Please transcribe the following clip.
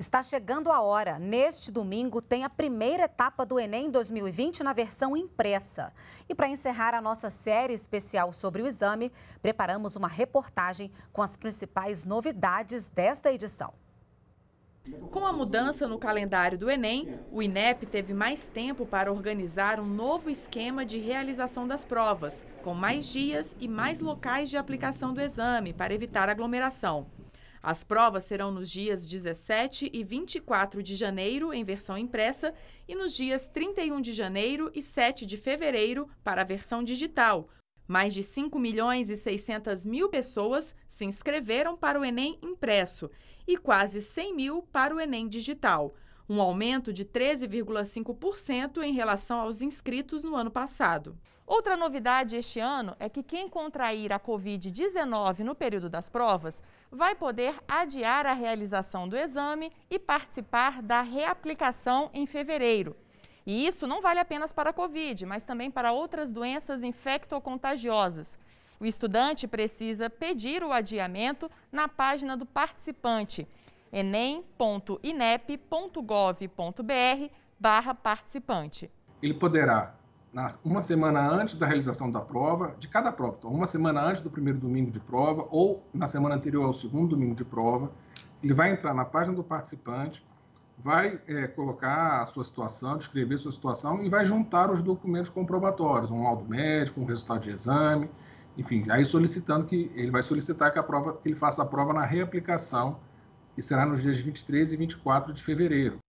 Está chegando a hora. Neste domingo tem a primeira etapa do Enem 2020 na versão impressa. E para encerrar a nossa série especial sobre o exame, preparamos uma reportagem com as principais novidades desta edição. Com a mudança no calendário do Enem, o INEP teve mais tempo para organizar um novo esquema de realização das provas, com mais dias e mais locais de aplicação do exame para evitar aglomeração. As provas serão nos dias 17 e 24 de janeiro, em versão impressa, e nos dias 31 de janeiro e 7 de fevereiro, para a versão digital. Mais de 5 milhões e 600 mil pessoas se inscreveram para o Enem impresso e quase 100 mil para o Enem digital um aumento de 13,5% em relação aos inscritos no ano passado. Outra novidade este ano é que quem contrair a Covid-19 no período das provas vai poder adiar a realização do exame e participar da reaplicação em fevereiro. E isso não vale apenas para a Covid, mas também para outras doenças infectocontagiosas. O estudante precisa pedir o adiamento na página do participante enem.inep.gov.br barra participante. Ele poderá, uma semana antes da realização da prova, de cada prova, então uma semana antes do primeiro domingo de prova ou na semana anterior ao segundo domingo de prova, ele vai entrar na página do participante, vai é, colocar a sua situação, descrever a sua situação e vai juntar os documentos comprobatórios, um laudo médico, um resultado de exame, enfim, aí solicitando que ele vai solicitar que a prova que ele faça a prova na reaplicação e será nos dias 23 e 24 de fevereiro.